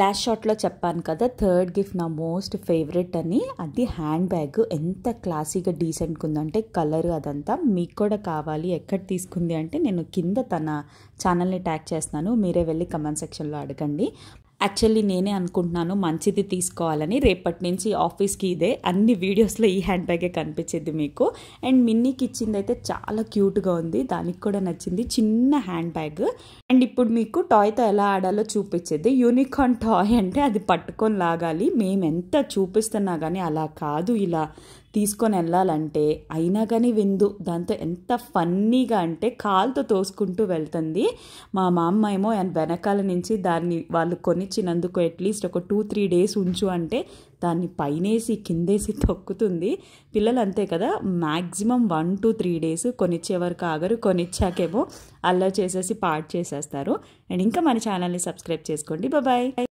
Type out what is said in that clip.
last షాట్లో చెప్పాను కదా థర్డ్ గిఫ్ట్ నా మోస్ట్ ఫేవరెట్ అని అది హ్యాండ్ బ్యాగ్ ఎంత క్లాసీగా డీసెంట్గా ఉందంటే కలర్ అదంతా మీకు కూడా కావాలి ఎక్కడ తీసుకుంది అంటే నేను కింద తన ఛానల్ని ట్యాగ్ చేస్తున్నాను మీరే వెళ్ళి కమెంట్ సెక్షన్లో అడగండి యాక్చువల్లీ నేనే అనుకుంటున్నాను మంచిది తీసుకోవాలని రేపటి నుంచి ఆఫీస్కి ఇదే అన్ని వీడియోస్లో ఈ హ్యాండ్ బ్యాగే కనిపించింది మీకు అండ్ మిన్నీకి ఇచ్చింది అయితే చాలా క్యూట్గా ఉంది దానికి కూడా నచ్చింది చిన్న హ్యాండ్ బ్యాగ్ అండ్ ఇప్పుడు మీకు టాయ్తో ఎలా ఆడాలో చూపించేది యూనికాన్ టాయ్ అంటే అది పట్టుకొని లాగాలి మేము ఎంత చూపిస్తున్నా కానీ అలా కాదు ఇలా తీసుకొని వెళ్ళాలంటే అయినా కానీ విందు దాంతో ఎంత ఫన్నీగా అంటే కాలుతో తోసుకుంటూ వెళ్తుంది మా మా అమ్మ ఏమో వెనకాల నుంచి దాన్ని వాళ్ళు కొనిచ్చినందుకు అట్లీస్ట్ ఒక టూ త్రీ డేస్ ఉంచు అంటే దాన్ని పైనేసి కిందేసి తొక్కుతుంది పిల్లలు అంతే కదా maximum one two three days కొనిచ్చే వరకు ఆగరు కొనిచ్చాకేమో అల్లరి చేసేసి పాడు చేసేస్తారు అండ్ ఇంకా మన ఛానల్ని సబ్స్క్రైబ్ చేసుకోండి బాయ్